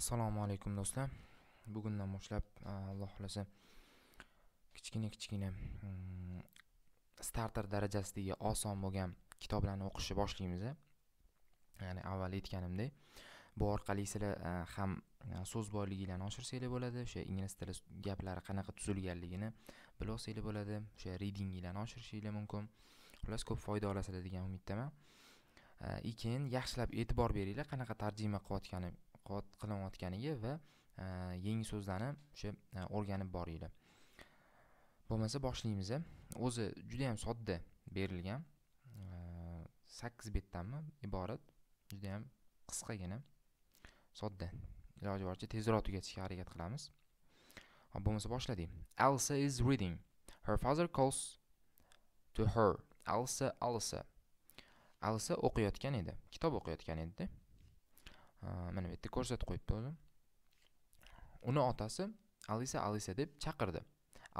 assalomu alaykum do'stlar bugundan boshlab alloh xohlasa kichkina kichkina mm, starter darajasidagi oson bo'lgan kitoblarni o'qishni boshlaymiz ya'ni avval aytganimdek bu orqali sizlar ham so'z boyliginglarni oshirsanglar bo'ladi o'sha ingliz tili gaplari qanaqa tuzilganligini bilib olsanglar bo'ladi o'sha readinginglarni oshirishinglar mumkin xullas ko'p foyda olasizlar degan umiddaman и keyin yaxshilab e'tibor beringlar qanaqa tarjima qilayotganim qilinayotganiga va e, yangi so'zlarni o'sha e, o'rganib boringlar bo'lmasa boshlaymiz o'zi juda yam sodda berilgan e, sakkiz betdanmi iborat juda ham qisqagina sodda iloji boricha tezroq tugatishga harakat qilamiz bo'lmasa boshladik alsa is reading her father calls to her alsa alsa alsa o'qiyotgan edi kitob o'qiyotgan edida Э, mana bu yerda ko'rsatib qo'yibdi o'zi uni otasi alisa alisa deb chaqirdi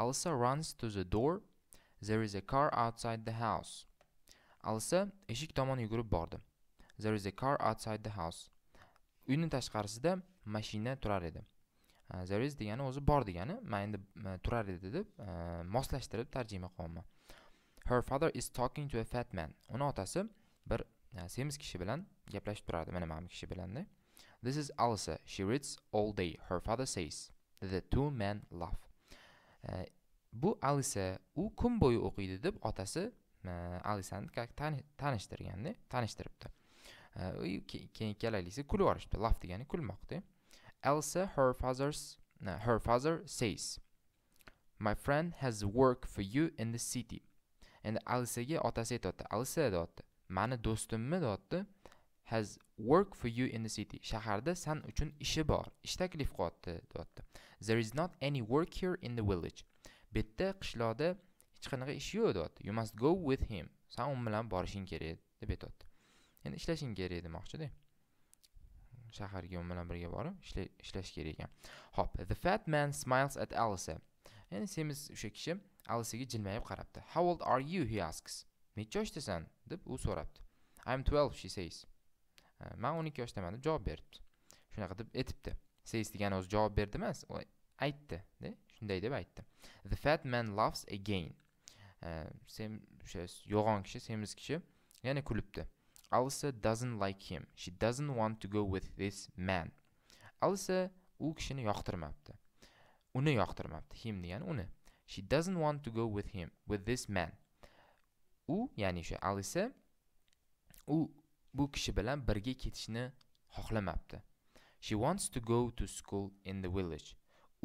alisa runs to the door there is a car outside the house alisa eshik tomon yugurib bordi there is a car outside the house uyni tashqarisida mashina turar edi э, there is degani o'zi bor degani man endi э, turar edi deb moslashtirib tarjima qilyapman her father is talking to a fat man uni otasi bir semiz kishi bilan gaplashib turardi mana mana kishi bilanda this is alisa she reads all day her father says the two men laugh bu alisa u kun bo'yi o'qiydi deb otasi alisani tanishtirganda tanishtiribdi keyin ikkalalisi kulib yuborishdi laf degani kulmoqda elsa her father's no, э, her father says my friend has work for you in the city endi alisaga otasi aytyapti alisa deyapti mani do'stimmi dotdi has work for you in the city shaharda san uchun ishi bor ish taklif qilyapti dotdi there is not any work here in the village bu yerda qishloqda hech qanaqa ish yo'q dotdi you must go with him san u bilan borishing kerak deb aytyapti endi ishlashing kerak demoqchida shaharga u bilan birga borib ishlash kerak ekan hop the fat man smiles at alisa ya'ni semiz o'sha kishi alisaga jilmayib qarabdi how old are you he asks necha yoshdasan deb u so'rabdi i'm twelve she says man o'n ikki yoshdaman deb javob beribdi shunaqa deb aytibdi says degani o'zi javob berdi emas aytdi shunday deb aytdi the fat man laughs again sem o'sha yo'g'on kishi semiz kishi yana kulibdi alisa doesn't like him she doesn't want to go with this man alisa u kishini yoqtirmabdi uni yoqtirmabdi him degani uni she doesn't want to go with him with this man u ya'ni o'sha alisa u bu kishi bilan birga ketishni xohlamabdi she wants to go to school in the village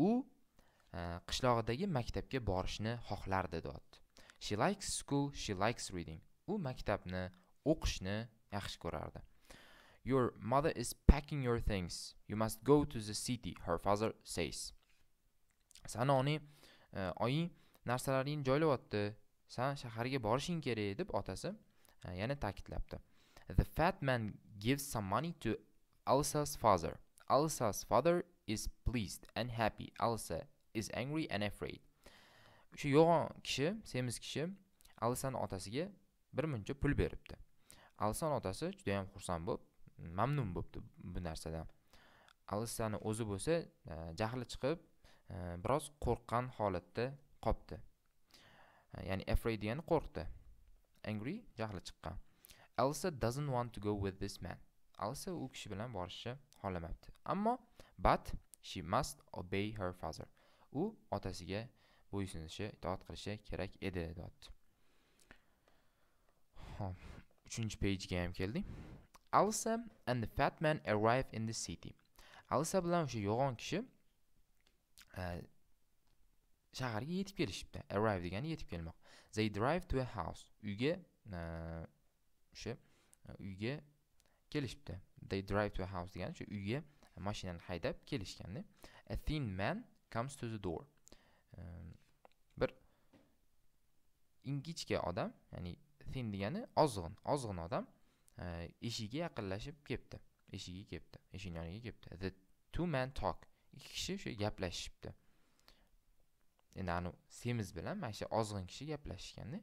u e, qishlog'idagi maktabga borishni xohlardi dod she likes school she likes reading u maktabni o'qishni yaxshi ko'rardi Your mother is packing your things. You must go to the city, her father says. Sanoni e, oying narsalaringni joylayapti. san shaharga borishing kerak deb otasi e, yana ta'kidlabdi the fat man gives some money to alsa's father alsa's father is pleased and happy alsa is angry and afraid o'sha yo'g'on kishi semiz kishi alsani otasiga muncha pul beribdi alsan otasi judayam xursand bo'lib mamnun bo'libdi bu narsadan alsani o'zi bo'lsa e, jahli chiqib e, biroz qo'rqqan holatda qolibdi ya'ni э, afraid degani qo'rqdi angry jahli chiqqan elsa doesn't want to go with this man elsa u kishi bilan borishni xohlamabdi ammo but she must obey her father u otasiga bo'ysunishi itoat qilishi kerak edi deyapti hop uchinchi pejga ham keldik elsa and the fat man arrive in the city elsa bilan o'sha yo'g'on kishi e, shaharga yetib kelishibdi arrive degani yetib kelmoq they drive to a house uyga e, o'sha e, uyga kelishibdi they drive to a house degani o'sha uyga mashinani haydab kelishganda a thin man comes to the door e, bir ingichka odam ya'ni thin degani ozg'in ozg'in odam eshigiga yaqinlashib kelibdi eshigiga kelibdi eshikni yoniga kelibdi the two men talk ikki kishi o'sha gaplashishibdi endi anavi semiz bilan mana shu ozg'in kishi gaplashishganda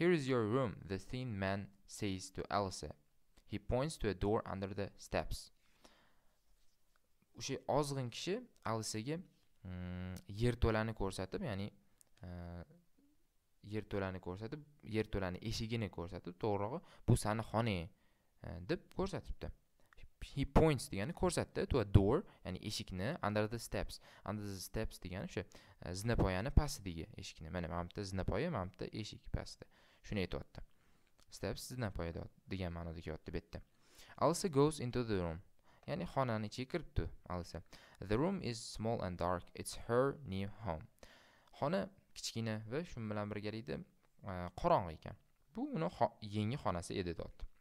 here is your room the thin man says to elsa he points to a door under the steps o'sha ozg'in kishi alisaga hmm, yerto'lani ko'rsatib ya'ni e, yerto'lani ko'rsatib yerto'lani eshigini ko'rsatib to'g'rirog'i bu sani xonang e, deb ko'rsatibdi he points degani ko'rsatdi to a door ya'ni eshikni under the steps under the steps degani o'sha e, zinapoyani pastidagi eshikni mana mana bu yerda zinapoya mana bu yerda eshik pastda shuni aytyapti steps zinapoya degan ma'noda kelyapti bu yerda alisa goes into the room ya'ni xonani ichiga kiribdi alisa the room is small and dark it's her new home xona kichkina va shu bilan birgalikda e, qorong'i ekan bu uni yangi xonasi edi deyapti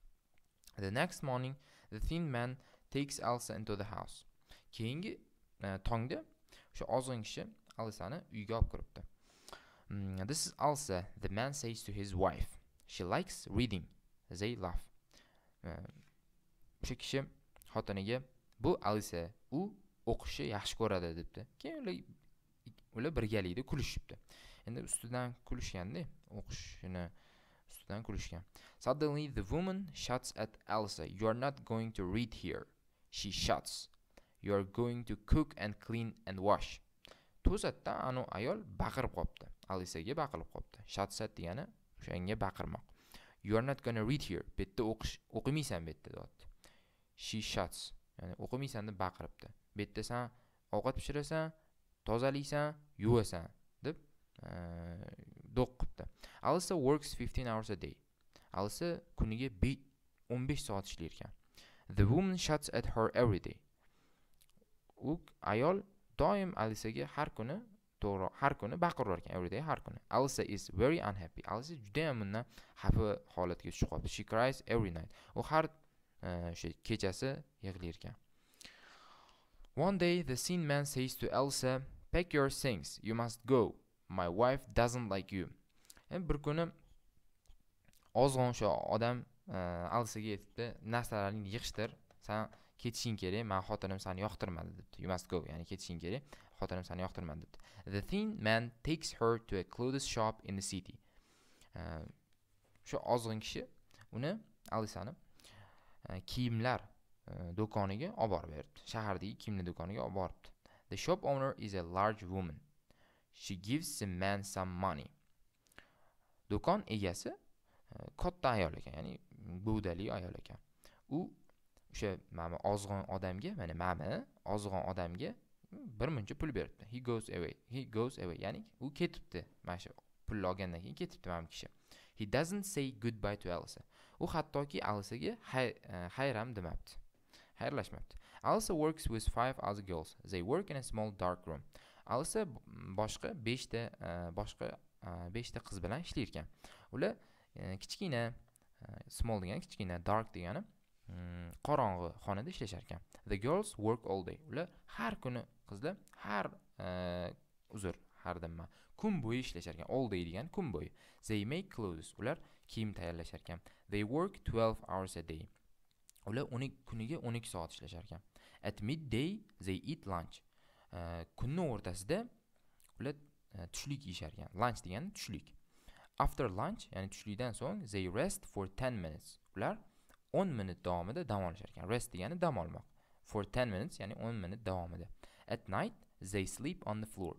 the next morning the thin man takes elsa into the house keyingi e, tongda o'sha ozg'in kishi alisani uyga olib kiribdi mm, this is alisa the man says to his wife she likes reading they laugh o'sha e, kishi xotiniga bu alisa u o'qishni yaxshi ko'radi debdi keyin ular ular birgalikda kulishibdi endi ustidan kulishganda o'qishini ustidan kulishgan suddenly the woman shuts at elsa you are not going to read here she shuts you are going to cook and clean and wash to'satda anu ayol baqirib qolibdi alisaga baqirib qolibdi shatsat degani o'shanga baqirmoq you are not gonna read here bu yerda o'qish o'qimaysan bu yerda deyapti she shuts ya'ni o'qimaysan deb baqiribdi bu yerda san ovqat pishirasan tozalaysan yuvasan deb do'q qilibdi Alisa works 15 hours a day. Alisa kuniga 15 soat ishlar ekan. The woman shuts at her every day. U ayol doim Alisaga har kuni to'g'ri har kuni baqirar ekan every day har kuni. Alisa is very unhappy. Alisa juda ham bundan xafa holatga tushib qoldi. She cries every night. U har o'sha e, kechasi yig'lar ekan. One day the seen man says to Elsa, "Pack your things. You must go. My wife doesn't like you." bir kuni ozg'in o'sha odam e, alsaga yetibdi narsalaringni yig'ishtir san ketishing kerak man xotinim seni yoqtirmadi debdi you must go ya'ni ketishing kerak xotinim seni yoqtirmadi debdi the thin man takes her to a clothes shop in the city o'sha e, ozg'in kishi uni alisani e, kiyimlar do'koniga olib borib beribdi shahardagi kiyimlar do'koniga olib boribdi the shop owner is a large woman she gives the man some money do'kon egasi e, katta ayol ekan ya'ni bo'dali ayol ekan u o'sha mana ozg'in odamga mana mami ozg'in odamga bir muncha pul beribdi he goes away he goes away ya'ni u ketibdi mana shu pulni olgandan keyin ketibdi mana bu kishi he doesn't say goodbye to alisa u hattoki alisaga e, hayram demabdi xayrlashmabdi alisa works with five other girls they work in a small dark room alisa boshqa beshta e, boshqa beshta qiz bilan ishlayotgan ular e, kichkina e, small degani kichkina dark degani mm, qorong'i xonada ishlashar ekan the girls work all day ular har kuni qizlar har e, uzr har dimma kun bo'yi ishlashar ekan all day degani kun bo'yi they make clothes ular kiyim tayyorlashar ekan they work 12 hours a day ular o'n kuniga 12 soat ishlashar ekan at midday they eat lunch kunni o'rtasida ular E, tushlik yeyishar ekan lunch degani tushlik after lunch ya'ni tushlikdan so'ng they rest for 10 minutes ular 10 minut davomida dam olishar ekan rest degani dam olmoq for 10 minutes ya'ni 10 minut davomida at night they sleep on the floor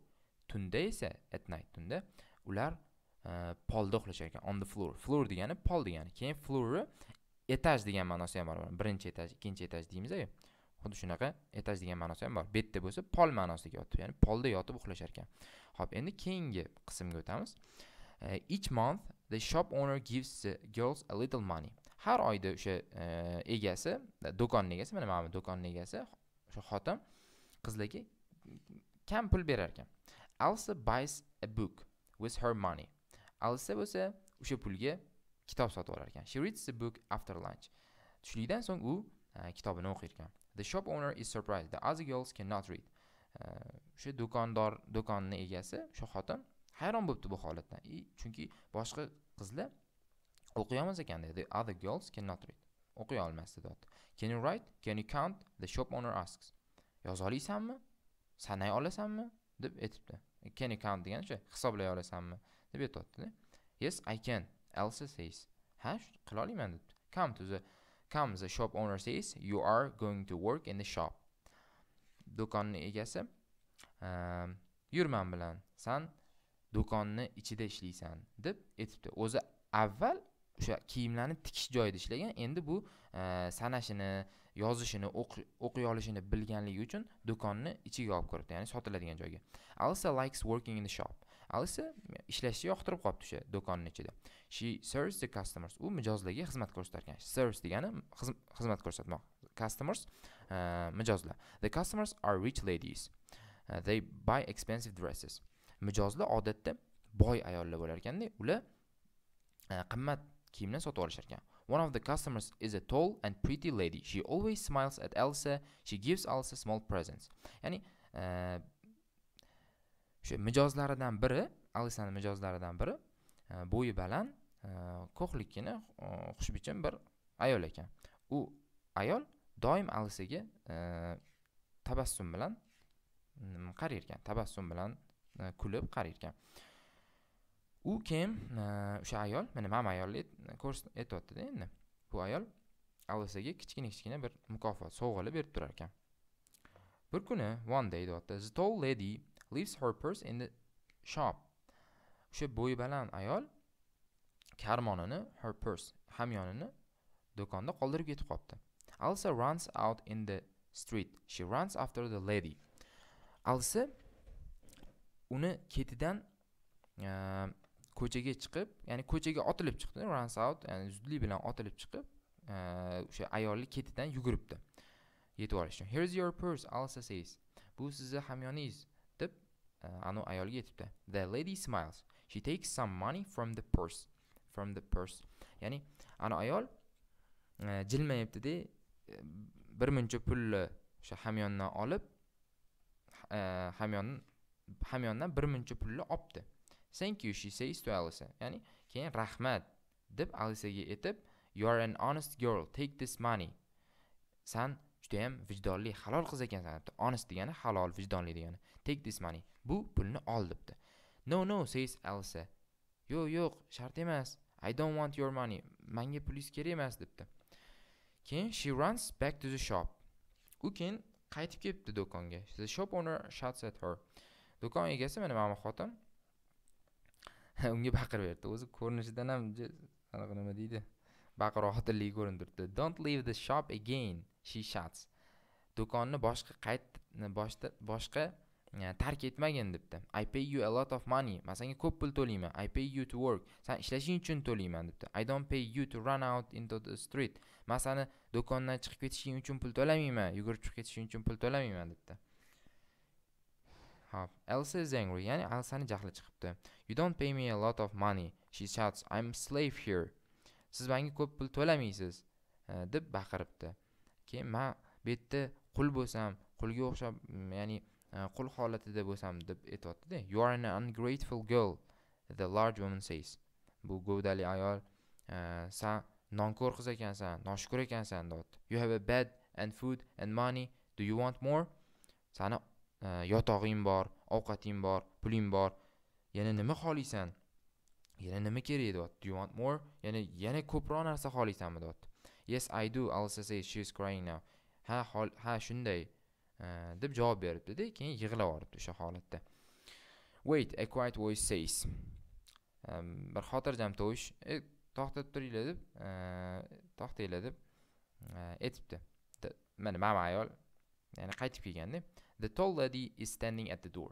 tunda esa at night tunda ular uh, polda uxlashar ekan on the floor floor degani pol degani keyin floorni etaj degan ma'nosi ham bor birinchi etaj ikkinchi etaj deymiz xuddi shunaqa etaj degan ma'nosi ham bor betda bo'lsa pol ma'nosiga yotib ya'ni polda yotib uxlashar ekan ho'p endi keyingi qismga o'tamiz e, each month the shop owner gives the girls a little money har oyda o'sha e, egasi do'konni egasi mana mana bu do'konni egasi o'sha xotin qizlarga kam pul berar ekan alsa buys a book with her money alsa bo'lsa o'sha pulga kitob sotib olar ekan she reads the book after lunch tushlikdan so'ng u e, kitobini o'qir ekan the shop owner is surprised the other girls cannot read o'sha do'kondor do'konni egasi o'sha xotin hayron bo'libdi bu holatdan chunki boshqa qizlar o'qiy olmas ekan the other girls cannot read o'qiy olmasdi dedi. can you write can you count the shop owner asks yoza olasanmi sanay olasanmi deb aytibdi can you count degani o'sha hisoblay olasanmi deb aytyaptida yes i can elsa says ha qila olaman debdi count o'zi comes the shop owner says you are going to work in the shop do'konni egasi um, yurman bilan san do'konni ichida ishlaysan deb aytibdi o'zi avval o'sha kiyimlarni tikish joyida ishlagan endi bu ehm, sanashini yozishini o'qiy olishini bilganligi uchun do'konni ichiga olib kirdi ya'ni sotiladigan joyga Alsa likes working in the shop alisa ishlashni yoqtirib qolibdi o'sha do'konning ichida she serves the customers u mijozlarga xizmat ko'rsatarkan serves degani xizmat ko'rsatmoq customers э, mijozlar the customers are rich ladies э, they buy expensive dresses mijozlar odatda boy ayollar bo'lar ekanda ular э, qimmat kiyimlar sotib olishar ekan One of the customers is a tall and pretty lady. She always smiles at Elsa. She gives Elsa small presents. Ya'ni o'sha mijozlaridan biri alisani mijozlaridan biri e, bo'yi baland ko'hlikkina e, e, xushbichim bir ayol ekan u ayol doim alisaga tabassum bilan mm, qarar ekan tabassum bilan kulib qarar ekan u keyin o'sha ayol mana mana bu ayolni aytyaptida endi bu ayol alisaga kichkina kichkina bir mukofot sovg'alar berib turar ekan bir kuni one day deyapti the tall lady leaves her purse in the shop o'sha baland ayol karmonini her purse hamyonini do'konda qoldirib ketib qolibdi alsa runs out in the street she runs after the lady alsa uni ketidan ko'chaga chiqib ya'ni ko'chaga otilib chiqdi runs out ya'ni zudlik bilan otilib chiqib o'sha ayolni ketidan yuguribdi yetib olish uchun here's your purse alsa says bu sizni hamyoningiz anu ayolga yetibdi the lady smiles she takes some money from the purse from the purse ya'ni ana ayol jilmayaptida bir muncha pulni o'sha hamyondan olib hamyon hamyondan bir muncha pulni olibdi thank you she says to alisa ya'ni keyin rahmat deb alisaga aytib you are an honest girl take this money san judayam vijdonli halol qiz ekansan honest degani halol vijdonli degani take this money bu pulni ol debdi no no says elsa yo'q yo'q shart emas i don't want your money manga pulingiz kerak emas debdi keyin she runs back to the shop u keyin qaytib kelibdi do'konga the shop owner shouts at her do'kon egasi mana mana xotin unga baqirib berdi o'zi ko'rinishidan ham anaqa nima deydi baqirotilligi ko'rinib turibdi don't leave the shop again she shouts do'konni boshqa qayt boshqa Э, tark etmagin debdi i pay you a lot of money man senga ko'p pul to'layman i pay you to work san ishlashing uchun to'layman debdi i don't pay you to run out into the street man sani do'kondan chiqib ketishing uchun pul to'lamayman yugurib chiqib ketishing uchun pul to'lamayman debdi hop elsa is angry ya'ni elsani jahli chiqibdi you don't pay me a lot of money she shouts i'm slave here siz menga ko'p pul to'lamaysiz э, deb baqiribdi keyin man bu yerda qul bo'lsam qulga o'xshab ya'ni Э, qul holatida bo'lsam deb aytyaptida you are an ungrateful girl the large woman says bu go'dali ayol e, san nonko'r qiz ekansan noshukur ekansan deyapti you have a bed and food and money do you want more sani e, yotog'ing bor ovqating bor puling bor yana nima xohlaysan yana nima kerak deyapti do you want more yana yana ko'proq narsa xohlaysanmi deyapti yes i do alsa says she is crying now ha ha shunday Э, deb javob beribdida keyin yig'lab yuboribdi o'sha holatda wait a quiet voice says bir xotirjam tovush e, to'xtatib to'xtab turinglar deb e, to'xtanglar deb e, aytibdi mana mana ayol ya'ni qaytib kelganda the tall lady is standing at the door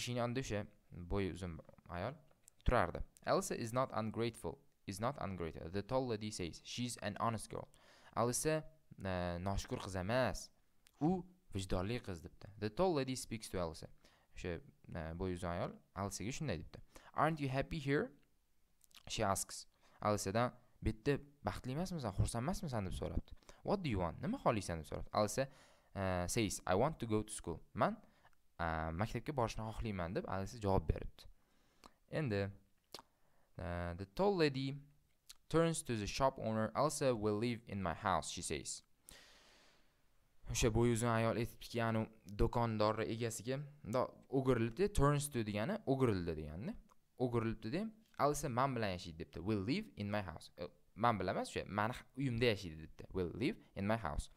eshikni yonida o'sha bo'yi uzun ayol turardi elsa is not ungrateful is not ungrateful the tall lady says she is an honest girl alisa noshukur qiz emas u vijdonli qiz debdi the tall lady speaks to alsa o'sha e, bo'yuzon ayol alsaga shunday debdi aren't you happy here she asks alsadan bu yerda baxtli emasmisan xursand emasmisan deb so'rabdi what do you want nima xohlaysan deb so'rabdi alsa e, says i want to go to school man e, maktabga borishni xohlayman deb alisa javob beribdi endi the tall lady turns to the shop owner alsa will live in my house she says o'sha bo'yi uzun ayol aytibdiki ya'ni do'kondorni egasiga mundoq o'girilibdi turns to degani o'girildi degani o'girilibdida alisa man bilan yashaydi debdi will live in my house e, man bilan emas o'sha mani uyimda yashaydi debdi will live in my house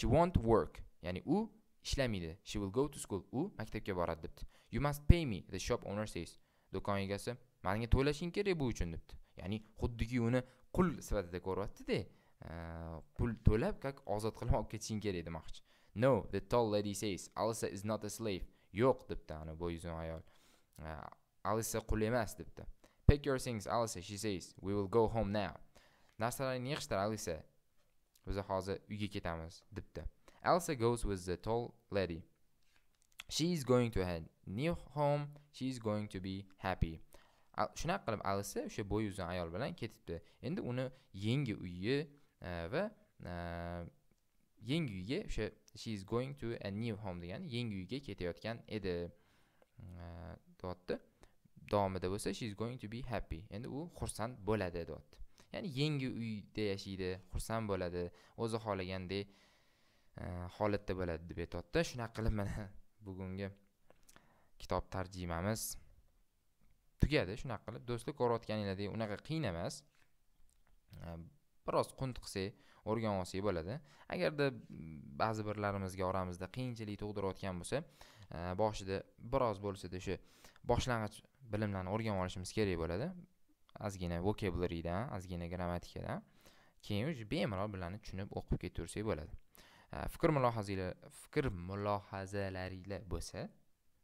she won't work ya'ni u ishlamaydi she will go to school u maktabga boradi debdi you must pay me the shop owner says do'kon egasi menga to'lashing kerak bu uchun debdi ya'ni xuddiki uni qul sifatida ko'ryaptida pul э, to'lab как ozod qilib olib ketishing kerak demoqchi no the tall lady says alisa is not a slave yo'q debdi ani bo'yuzun ayol alisa qul emas debdi pick your things alisa she says we will go home now narsalaringni yig'ishtir alisa biz hozir uyga ketamiz debdi alisa goes with the tall lady she is going to her new home she is going to be happy shunaqa qilib alisa o'sha bo'yuzun ayol bilan ketibdi endi uni yangi uyi va э, э, yangi uyga o'sha she is going to a new home degani yangi uyga ketayotgan edi э, deyapti davomida bo'lsa she is going to be happy endi u xursand bo'ladi deyapti ya'ni yangi uyda yashaydi xursand bo'ladi o'zi xohlagandek holatda bo'ladi deb aytyapti shunaqa qilib mana bugungi kitob tarjimamiz tugadi shunaqa qilib do'stlik ko'rayotganinglardek unaqa qiyin emas biroz qilsak o'rganib olsak bo'ladi agarda ba'zi birlarimizga oramizda qiyinchilik tug'dirayotgan bo'lsa e, boshida biroz bo'lsada o'sha boshlang'ich bilimlarni o'rganib olishimiz kerak bo'ladi ozgina vocabularydan ozgina grammatikadan keyin уже bemalol bularni tushunib o'qib ketaversak bo'ladi e, fikr mulohazanglar fikr mulohazalaringlar bo'lsa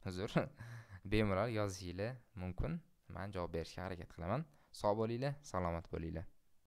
uzr bemalol yozishinglar mumkin man javob berishga harakat qilaman sog' bo'linglar salomat bo'linglar